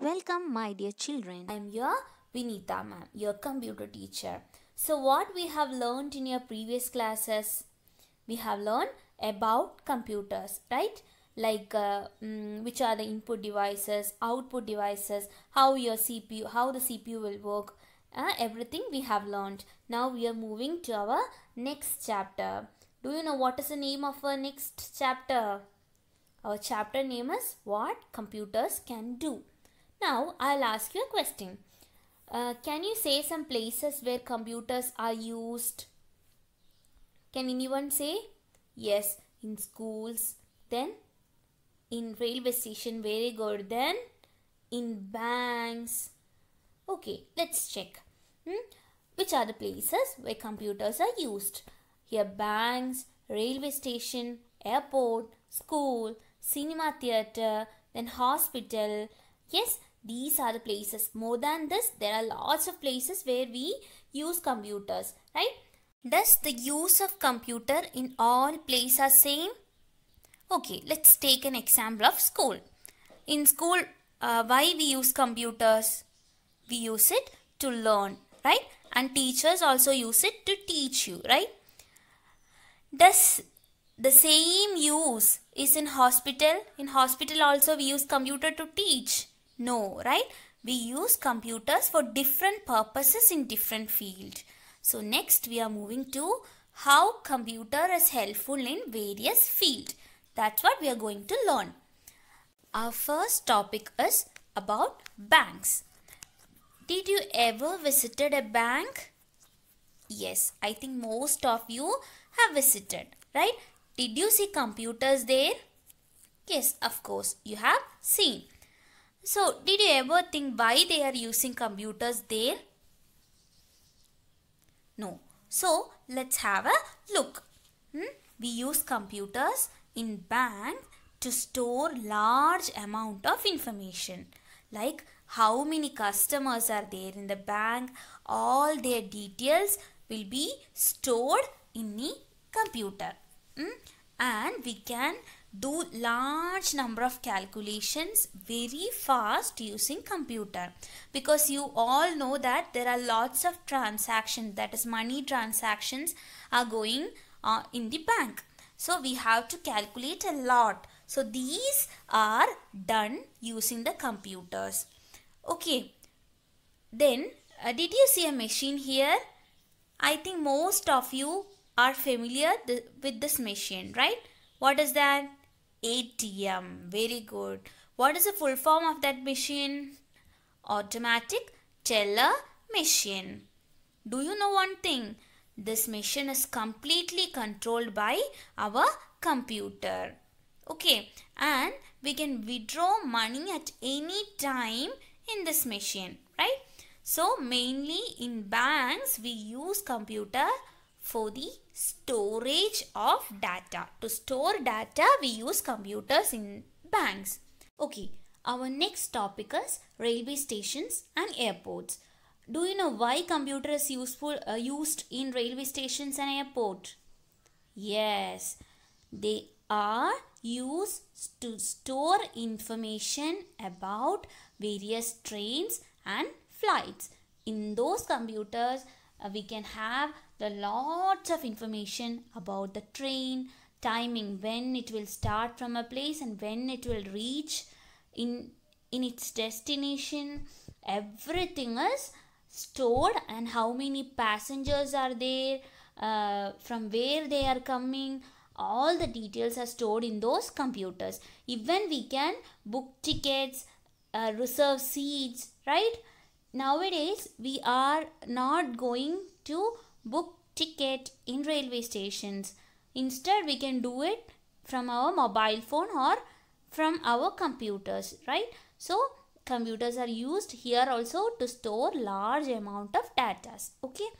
Welcome my dear children. I am your Vinita ma'am, your computer teacher. So what we have learned in your previous classes? We have learned about computers, right? Like uh, mm, which are the input devices, output devices, how your CPU, how the CPU will work, uh, everything we have learned. Now we are moving to our next chapter. Do you know what is the name of our next chapter? Our chapter name is What Computers Can Do. Now I'll ask you a question. Uh, can you say some places where computers are used? Can anyone say? Yes, in schools. Then in railway station, very good. Then in banks. Okay, let's check. Hmm? Which are the places where computers are used? Here banks, railway station, airport, school, cinema theater, then hospital. Yes, these are the places. More than this, there are lots of places where we use computers, right? Does the use of computer in all places are same? Okay, let's take an example of school. In school, uh, why we use computers? We use it to learn, right? And teachers also use it to teach you, right? Does the same use is in hospital? In hospital also we use computer to teach, no, right? We use computers for different purposes in different field. So next we are moving to how computer is helpful in various field. That's what we are going to learn. Our first topic is about banks. Did you ever visited a bank? Yes, I think most of you have visited, right? Did you see computers there? Yes, of course, you have seen. So, did you ever think why they are using computers there? No. So, let's have a look. Hmm? We use computers in bank to store large amount of information like how many customers are there in the bank, all their details will be stored in the computer. Hmm? And we can do large number of calculations very fast using computer because you all know that there are lots of transactions that is money transactions are going uh, in the bank so we have to calculate a lot so these are done using the computers okay then uh, did you see a machine here i think most of you are familiar th with this machine right what is that ATM. Very good. What is the full form of that machine? Automatic teller machine. Do you know one thing? This machine is completely controlled by our computer. Okay, and we can withdraw money at any time in this machine, right? So mainly in banks we use computer for the storage of data. To store data, we use computers in banks. Okay, our next topic is railway stations and airports. Do you know why computer is useful, uh, used in railway stations and airport? Yes, they are used to store information about various trains and flights. In those computers, uh, we can have the lots of information about the train, timing, when it will start from a place and when it will reach in in its destination. Everything is stored and how many passengers are there, uh, from where they are coming, all the details are stored in those computers. Even we can book tickets, uh, reserve seats, right? Nowadays, we are not going to book ticket in railway stations. Instead, we can do it from our mobile phone or from our computers, right? So, computers are used here also to store large amount of data, okay?